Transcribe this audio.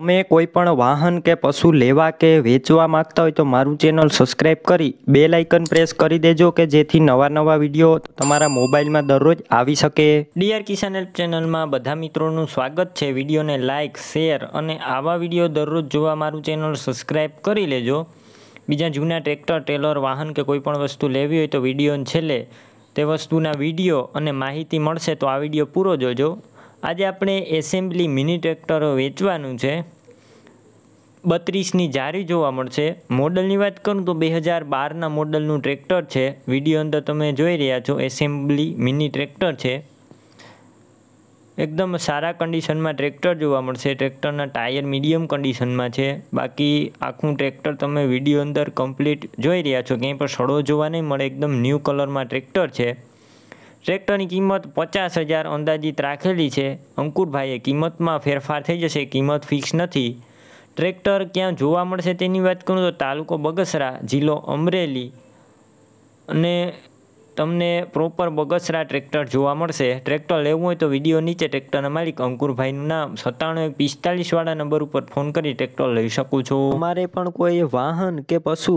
તમે કોઈ પણ વાહન કે પશુ લેવા કે વેચવા માંગતા હોય તો મારું ચેનલ સબસ્ક્રાઈબ કરી બે લાઇકન પ્રેસ કરી દેજો કે જેથી નવા નવા વિડીયો તમારા મોબાઈલમાં દરરોજ આવી શકે ડીઆર કિસાન હેલ્પ ચેનલમાં બધા મિત્રોનું સ્વાગત છે વિડીયોને લાઇક શેર અને આવા વિડીયો દરરોજ જોવા મારું ચેનલ સબસ્ક્રાઈબ કરી લેજો બીજા જૂના ટ્રેક્ટર ટ્રેલર વાહન કે કોઈ પણ વસ્તુ લેવી હોય તો વિડીયોને છેલ્લે તે વસ્તુના વિડીયો અને માહિતી મળશે તો આ વિડીયો પૂરો જોજો આજે આપણે એસેમ્બલી મિની ટ્રેક્ટરો વેચવાનું છે બત્રીસની જારી જોવા મળશે મોડલની વાત કરું તો બે હજાર બારના મોડલનું ટ્રેક્ટર છે વિડીયો અંદર તમે જોઈ રહ્યા છો એસેમ્બલી મિની ટ્રેક્ટર છે એકદમ સારા કન્ડિશનમાં ટ્રેક્ટર જોવા મળશે ટ્રેક્ટરના ટાયર મીડિયમ કન્ડિશનમાં છે બાકી આખું ટ્રેક્ટર તમે વિડીયો અંદર કમ્પ્લીટ જોઈ રહ્યા છો ક્યાંય પણ સડો જોવા નહીં મળે એકદમ ન્યૂ કલરમાં ટ્રેક્ટર છે ટ્રેક્ટરની કિંમત પચાસ હજાર અંદાજિત રાખેલી છે અંકુરભાઈએ કિંમતમાં ફેરફાર થઈ જશે કિંમત ફિક્સ નથી ટ્રેક્ટર ક્યાં જોવા મળશે તેની વાત કરું તો તાલુકો બગસરા જિલ્લો અમરેલી અને તમને પ્રોપર બગસરા ટ્રેક્ટર જોવા મળશે ટ્રેક્ટર લેવું હોય તો વિડીયો નીચે ટ્રેક્ટરના માલિક અંકુરભાઈનું નામ સત્તાણું પિસ્તાલીસવાળા નંબર ઉપર ફોન કરી ટ્રેક્ટર લઈ શકું છું અમારે પણ કોઈ વાહન કે પશુ